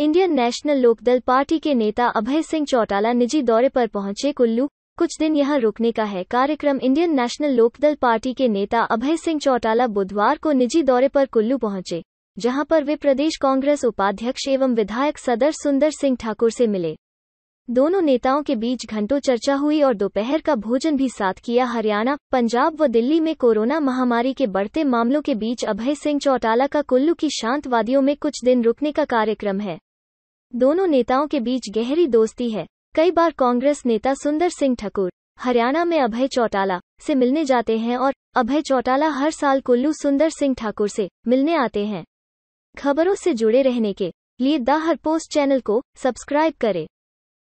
Indian national Lokdal party के नेता अभय सिंह चौटाला निजी दौरे पर पहुंचे कुल्लू कुछ दिन यहां रुकने का है कार्यक्रम इंडियन नेशनल लोकदल पार्टी के नेता अभय सिंह चौटाला बुधवार को निजी दौरे पर कुल्लू पहुंचे जहां पर वे प्रदेश कांग्रेस उपाध्यक्ष एवं विधायक सदर सुंदर सिंह ठाकुर से मिले दोनों नेताओं के बीच घंटों चर्चा हुई और दोपहर का भोजन भी साथ किया हरियाणा पंजाब व दिल्ली में कोरोना महामारी के बढ़ते मामलों के बीच अभय सिंह चौटाला का कुल्लू की शांत वादियों में कुछ दिन रुकने का कार्यक्रम है दोनों नेताओं के बीच गहरी दोस्ती है कई बार कांग्रेस नेता सुंदर सिंह ठाकुर हरियाणा में अभय चौटाला से मिलने जाते हैं और अभय चौटाला हर साल कुल्लू सुंदर सिंह ठाकुर से मिलने आते हैं खबरों से जुड़े रहने के लिए द हर पोस्ट चैनल को सब्सक्राइब करें